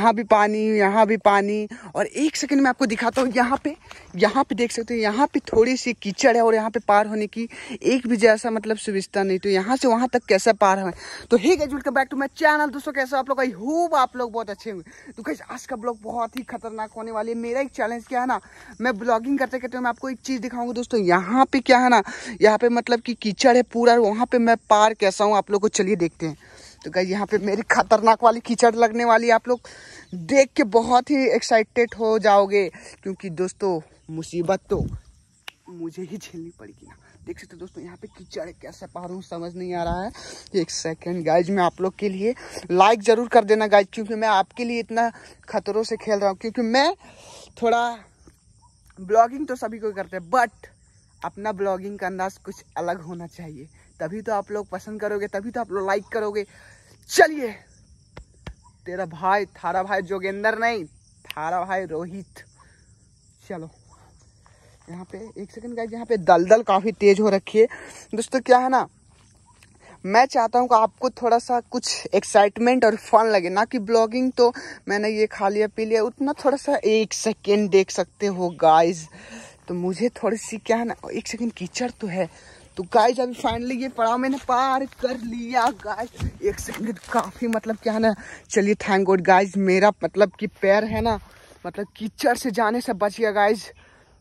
यहाँ भी पानी यहाँ भी पानी और एक सेकंड में आपको दिखाता हूँ यहाँ पे यहाँ पे देख सकते हो यहाँ पे थोड़ी सी कीचड़ है और यहाँ पे पार होने की एक भी जैसा मतलब सुविधा नहीं तो यहाँ से वहाँ तक कैसा पार है तो hey guys welcome back to my channel दोस्तों कैसे आप लोग आई होप आप लोग बहुत अच्छे होंगे तो कैसे आज का ब्लॉग बहुत ही खतरनाक होने वाली है मेरा एक चैलेंज क्या है ना मैं ब्लॉगिंग करते करते मैं आपको एक चीज़ दिखाऊंगा दोस्तों यहाँ पे क्या है ना यहाँ पे मतलब कि कीचड़ है पूरा वहाँ पे मैं पार कैसा हूँ आप लोग को चलिए देखते हैं तो गई यहाँ पे मेरी खतरनाक वाली कीचड़ लगने वाली आप लोग देख के बहुत ही एक्साइटेड हो जाओगे क्योंकि दोस्तों मुसीबत तो मुझे ही झेलनी पड़ेगी ना देख सकते हो दोस्तों यहाँ पे कीचड़ कैसे हूँ समझ नहीं आ रहा है एक सेकंड गाइज मैं आप लोग के लिए लाइक ज़रूर कर देना गाइज क्योंकि मैं आपके लिए इतना खतरों से खेल रहा हूँ क्योंकि मैं थोड़ा ब्लॉगिंग तो सभी को करते हैं बट अपना ब्लॉगिंग का अंदाज कुछ अलग होना चाहिए तभी तो आप लोग पसंद करोगे तभी तो आप लोग लाइक करोगे चलिए तेरा भाई थारा भाई जोगेंद्र नहीं थारा भाई रोहित चलो यहाँ पे एक सेकंड का यहाँ पे दलदल काफ़ी तेज हो रखी है दोस्तों क्या है ना मैं चाहता हूँ कि आपको थोड़ा सा कुछ एक्साइटमेंट और फन लगे ना कि ब्लॉगिंग तो मैंने ये खा लिया पी लिया उतना थोड़ा सा एक सेकेंड देख सकते हो गाइज तो मुझे थोड़ी सी क्या है ना एक सेकेंड कीचड़ तो है तो गाइस अभी फाइनली ये पड़ाव मैंने पार कर लिया गाइस एक सेकंड काफ़ी मतलब क्या है ना चलिए थैंक गॉड गाइज मेरा मतलब कि पैर है ना मतलब कीचड़ से जाने से बच गया गाइज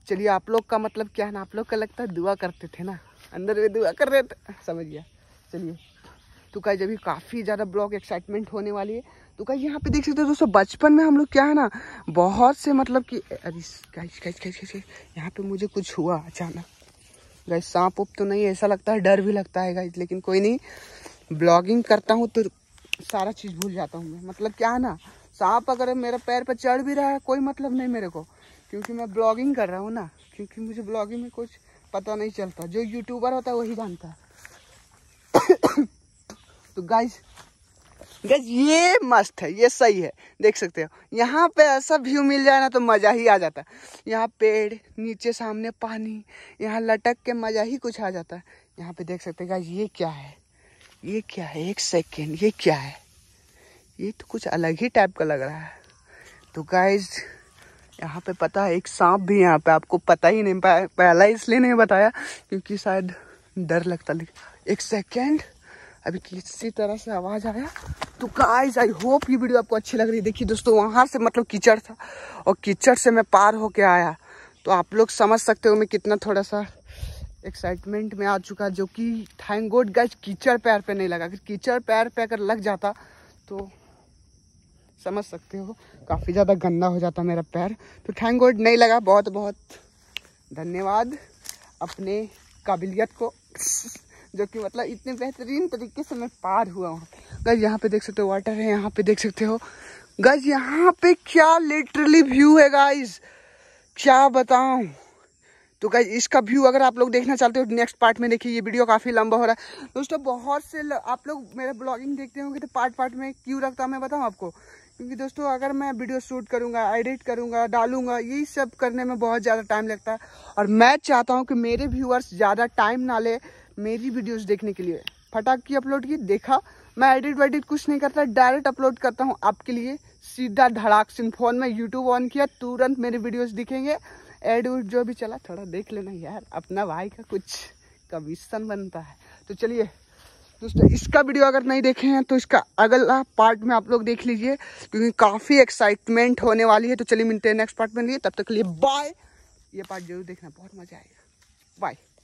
चलिए आप लोग का मतलब क्या है ना आप लोग का लगता है दुआ करते थे ना अंदर में दुआ कर रहे थे समझ गया चलिए तो गाइज अभी काफ़ी ज़्यादा ब्लॉक एक्साइटमेंट होने वाली है तो गाइज यहाँ पे देख सकते हो दोस्तों बचपन में हम लोग क्या है ना बहुत से मतलब कि अरे गाइज गाइज गाइज गाइज यहाँ पे मुझे कुछ हुआ अचानक गाइस सांप उप तो नहीं ऐसा लगता है डर भी लगता है गाइस लेकिन कोई नहीं ब्लॉगिंग करता हूँ तो सारा चीज़ भूल जाता हूँ मैं मतलब क्या ना सांप अगर मेरे पैर पर चढ़ भी रहा है कोई मतलब नहीं मेरे को क्योंकि मैं ब्लॉगिंग कर रहा हूँ ना क्योंकि मुझे ब्लॉगिंग में कुछ पता नहीं चलता जो यूट्यूबर होता है वही जानता है तो गाइस गैस ये मस्त है ये सही है देख सकते हो यहाँ पे ऐसा व्यू मिल जाए ना तो मज़ा ही आ जाता है यहाँ पेड़ नीचे सामने पानी यहाँ लटक के मज़ा ही कुछ आ जाता है यहाँ पे देख सकते हो गैस ये क्या है ये क्या है एक सेकेंड ये क्या है ये तो कुछ अलग ही टाइप का लग रहा है तो गाइज यहाँ पे पता है एक सांप भी यहाँ पे आपको पता ही नहीं पहला इसलिए नहीं बताया क्योंकि शायद डर लगता लेकिन एक सेकेंड अभी किसी तरह से आवाज़ आया तो गाइस आई होप ये वीडियो आपको अच्छी लग रही है देखिए दोस्तों वहाँ से मतलब कीचड़ था और कीचड़ से मैं पार होके आया तो आप लोग समझ सकते हो मैं कितना थोड़ा सा एक्साइटमेंट में आ चुका जो कि थैंक गोड गाइस कीचड़ पैर पे नहीं लगा अगर कीचड़ पैर पे अगर लग जाता तो समझ सकते हो काफ़ी ज़्यादा गंदा हो जाता मेरा पैर तो थैंक गोड नहीं लगा बहुत बहुत धन्यवाद अपने काबिलियत को जो कि मतलब इतने बेहतरीन तरीके से मैं पार हुआ हूँ गज यहाँ पे देख सकते हो वाटर है यहाँ पे देख सकते हो गज यहाँ पे क्या लिटरली व्यू है गाइज क्या बताऊ तो गाइज इसका व्यू अगर आप लोग देखना चाहते हो नेक्स्ट पार्ट में देखिए ये वीडियो काफ़ी लंबा हो रहा है दोस्तों बहुत से ल, आप लोग मेरा ब्लॉगिंग देखते होंगे तो पार्ट पार्ट में क्यों रखता मैं बताऊँ आपको क्योंकि दोस्तों अगर मैं वीडियो शूट करूँगा एडिट करूँगा डालूंगा यही सब करने में बहुत ज़्यादा टाइम लगता है और मैं चाहता हूँ कि मेरे व्यूअर्स ज़्यादा टाइम ना ले मेरी वीडियोस देखने के लिए फटाक की अपलोड की देखा मैं एडिट वेडिट कुछ नहीं करता डायरेक्ट अपलोड करता हूँ आपके लिए सीधा धड़ाक सिंह फोन में यूट्यूब ऑन किया तुरंत मेरे वीडियोस दिखेंगे एड उड जो भी चला थोड़ा देख लेना यार अपना भाई का कुछ कमीशन बनता है तो चलिए दोस्तों इसका वीडियो अगर नहीं देखे हैं तो इसका अगला पार्ट में आप लोग देख लीजिए क्योंकि काफ़ी एक्साइटमेंट होने वाली है तो चलिए मिलते हैं नेक्स्ट पार्ट में लिए तब तक के लिए बाय ये पार्ट जरूर देखना बहुत मज़ा आएगा बाय